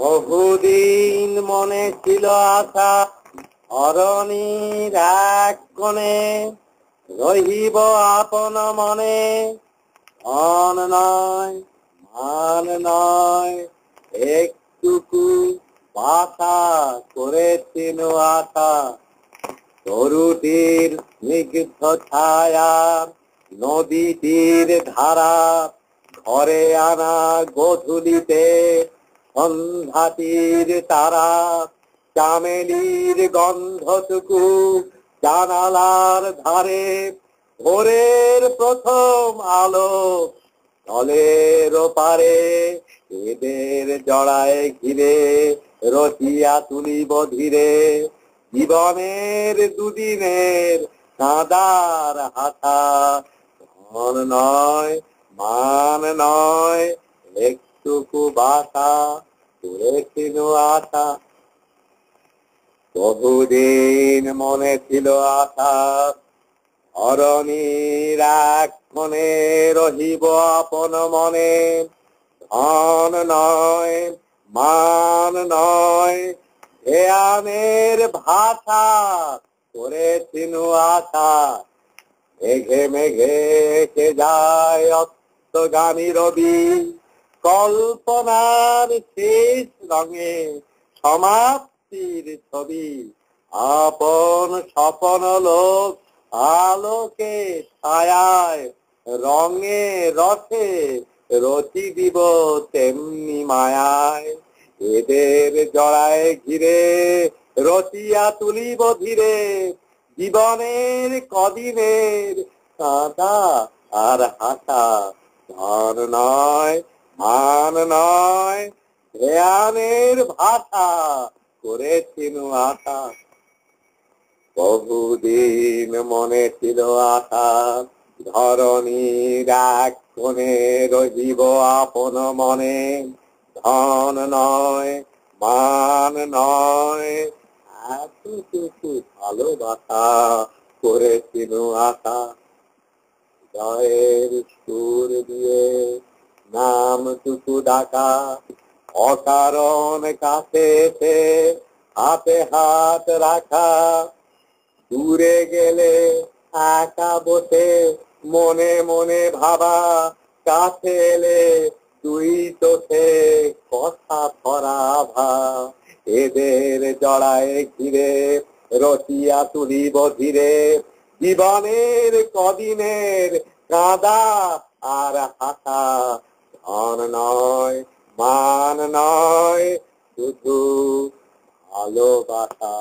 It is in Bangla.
বহুদিন মনে ছিল আশা অরণির এক কোণে রহিব আপন মনে অন নয় মান নয় একটুকু পাতা করেছিল আশা তরুটির স্নিগ্ধ ছায়া নদীটির ধারা ঘরে আনা গধূলিতে সন্ধ্যাটির তারা চামেলির গন্ধটুকু জানালার ধারে ভোরের প্রথম আলো জলের পারে এদের জড়ায় ঘিরে রসিয়া তুলিব ধীরে জীবনের দুদিনের কাদার হাতা ধন নয় মান নয় বাসা করেছিল আশা বহুদিন মনে ছিল আশা ধরণীর আক্ষণে রহিব আপন মনে ধন নয় মান নয় ধ্যানের ভাষা করেছিল আশা মেঘে মেঘে কে যায় অস্তগামী রবি কল্পনার শেষ রঙে সমাপ্তির ছবি আপন স্বপন লোক আলোকে ছায় রঙে রথে রচি দিব তেমনি মায়ায় এদের জড়ায় ঘিরে রচিয়া তুলিব ধীরে জীবনের কদিনের কাঁদা আর হাসা ধর নয় মান নয় জ্ঞানের ভাষা করেছিল আশা বহুদিন মনে ছিল আশা ধরণীর এক কোণে রহিব আপন মনে ধন নয় মান নয় এতটুকু ভালোবাসা করেছিল আশা জয়ের সুর দিয়ে নাম টুকু ডাকা অকারণ কাছে হাতে হাত রাখা দূরে গেলে একা বসে মনে মনে ভাবা কাছে এলে তুই সে কথা ভরা ভা এদের জড়ায় ঘিরে রসিয়া তুলিব ধীরে জীবনের কদিনের কাঁদা আর হাসা ধন নয় মান নয় শুধু ভালোবাসা